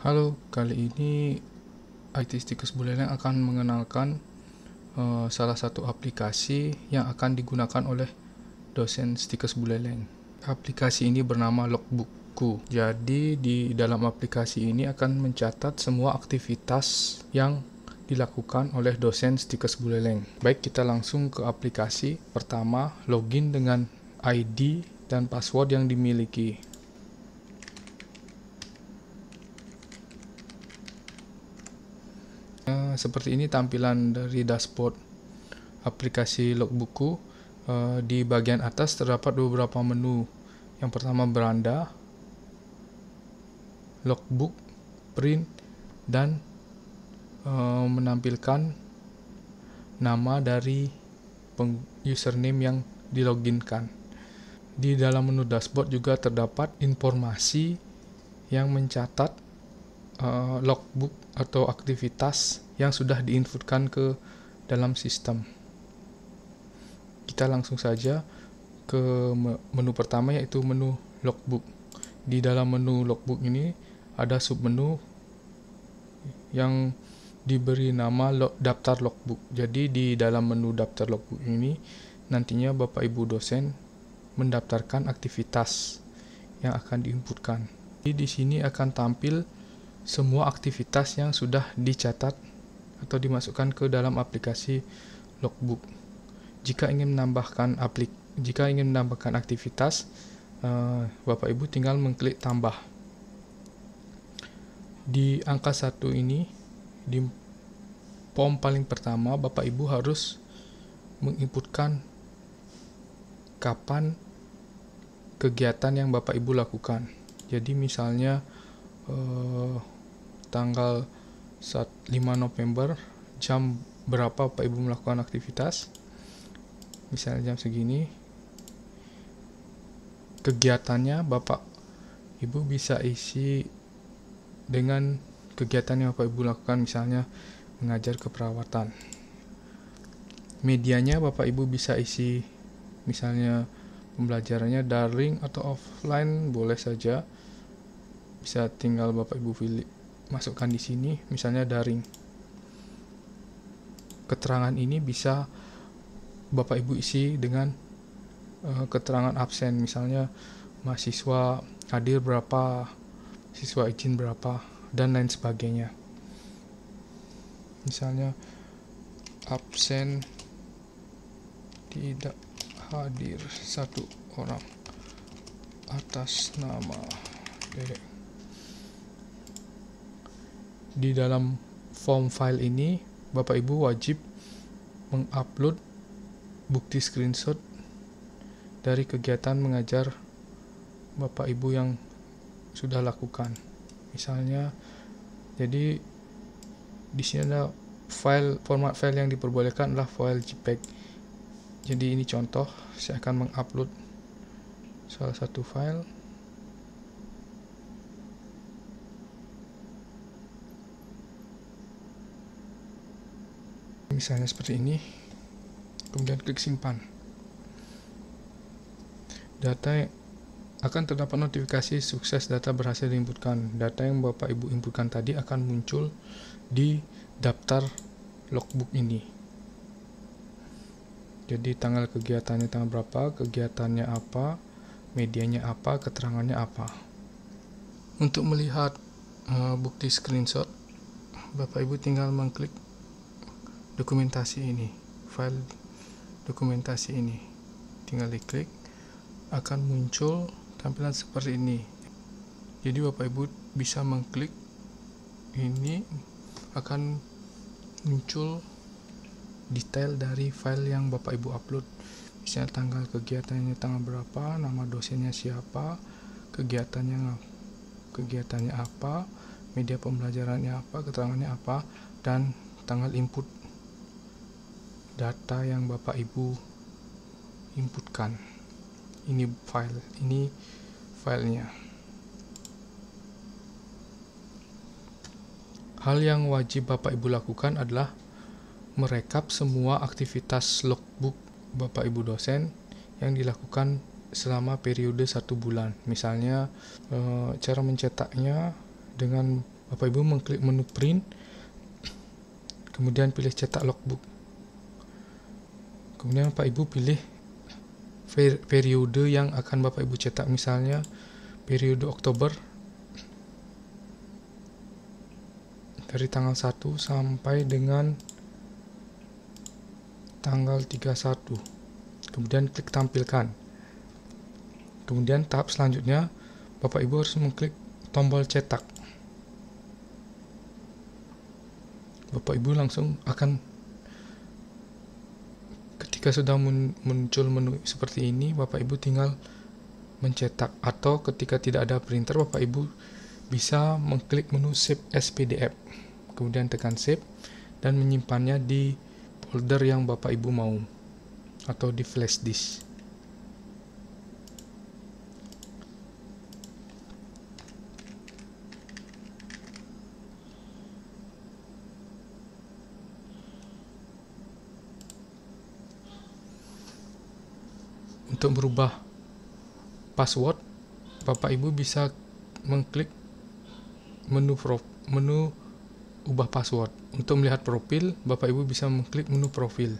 Halo, kali ini IT Artistikus Bulanan akan mengenalkan uh, salah satu aplikasi yang akan digunakan oleh dosen stikus Buleleng. Aplikasi ini bernama Logbookku. Jadi di dalam aplikasi ini akan mencatat semua aktivitas yang dilakukan oleh dosen Stikers Buleleng. Baik, kita langsung ke aplikasi. Pertama, login dengan ID dan password yang dimiliki. seperti ini tampilan dari dashboard aplikasi logbookku. Eh, di bagian atas terdapat beberapa menu. Yang pertama beranda, logbook, print, dan eh, menampilkan nama dari username yang diloginkan. Di dalam menu dashboard juga terdapat informasi yang mencatat uh, logbook atau aktivitas yang sudah diinputkan ke dalam sistem. Kita langsung saja ke menu pertama yaitu menu logbook. Di dalam menu logbook ini ada submenu yang diberi nama log, daftar logbook. Jadi di dalam menu daftar logbook ini nantinya Bapak Ibu dosen mendaftarkan aktivitas yang akan diinputkan. Jadi di sini akan tampil semua aktivitas yang sudah dicatat atau dimasukkan ke dalam aplikasi logbook. Jika ingin menambahkan aplik jika ingin menambahkan aktivitas, uh, Bapak Ibu tinggal mengklik tambah. Di angka 1 ini di form paling pertama Bapak Ibu harus menginputkan kapan kegiatan yang Bapak Ibu lakukan. Jadi misalnya eh, tanggal 5 November jam berapa Pak Ibu melakukan aktivitas misalnya jam segini kegiatannya Bapak Ibu bisa isi dengan kegiatan yang Bapak Ibu lakukan misalnya mengajar keperawatan medianya Bapak Ibu bisa isi misalnya pembelajarannya daring atau offline boleh saja bisa tinggal Bapak Ibu pilih masukkan di sini misalnya daring keterangan ini bisa Bapak Ibu isi dengan uh, keterangan absen misalnya mahasiswa hadir berapa siswa izin berapa dan lain sebagainya misalnya absen tidak hadir satu orang atas nama Dedek di dalam form file ini Bapak Ibu wajib mengupload bukti screenshot dari kegiatan mengajar Bapak Ibu yang sudah lakukan. Misalnya jadi di sini ada file format file yang diperbolehkan adalah file JPEG. Jadi ini contoh, saya akan mengupload salah satu file misalnya seperti ini kemudian klik simpan data akan terdapat notifikasi sukses data berhasil diinputkan. Data yang Bapak Ibu inputkan tadi akan muncul di daftar logbook ini. Jadi tanggal kegiatannya tanggal berapa, kegiatannya apa, medianya apa, keterangannya apa. Untuk melihat uh, bukti screenshot, Bapak Ibu tinggal mengklik dokumentasi ini file dokumentasi ini tinggal diklik akan muncul tampilan seperti ini jadi bapak ibu bisa mengklik ini akan muncul detail dari file yang bapak ibu upload misalnya tanggal kegiatannya tanggal berapa nama dosennya siapa kegiatannya kegiatannya apa media pembelajarannya apa keterangannya apa dan tanggal input data yang Bapak Ibu inputkan. Ini file, ini filenya. Hal yang wajib Bapak Ibu lakukan adalah merekap semua aktivitas logbook Bapak Ibu dosen yang dilakukan selama periode satu bulan. Misalnya, eh, cara mencetaknya dengan Bapak Ibu mengklik menu print, kemudian pilih cetak logbook kemudian Bapak Ibu pilih periode yang akan Bapak Ibu cetak misalnya periode Oktober dari tanggal 1 sampai dengan tanggal 31 kemudian klik tampilkan kemudian tahap selanjutnya Bapak Ibu harus mengklik tombol cetak Bapak Ibu langsung akan jika sudah muncul menu seperti ini, Bapak Ibu tinggal mencetak atau ketika tidak ada printer Bapak Ibu bisa mengklik menu save as PDF. Kemudian tekan save dan menyimpannya di folder yang Bapak Ibu mau atau di flash disk. Untuk merubah password, Bapak Ibu bisa mengklik menu prof, menu ubah password. Untuk melihat profil, Bapak Ibu bisa mengklik menu profil.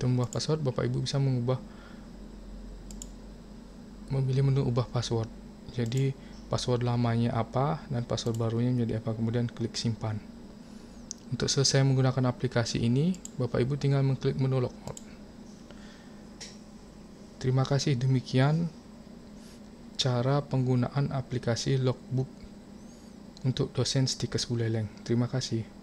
Untuk mengubah password, Bapak Ibu bisa mengubah memilih menu ubah password. Jadi password lamanya apa dan password barunya menjadi apa, kemudian klik simpan. Untuk selesai menggunakan aplikasi ini, Bapak Ibu tinggal mengklik menu logout. Terima kasih demikian cara penggunaan aplikasi logbook untuk dosen stikes buleleng. Terima kasih.